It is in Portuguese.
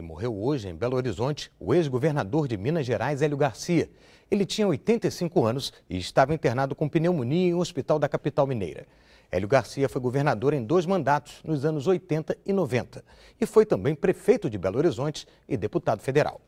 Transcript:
e morreu hoje em Belo Horizonte o ex-governador de Minas Gerais, Hélio Garcia. Ele tinha 85 anos e estava internado com pneumonia em um hospital da capital mineira. Hélio Garcia foi governador em dois mandatos, nos anos 80 e 90, e foi também prefeito de Belo Horizonte e deputado federal.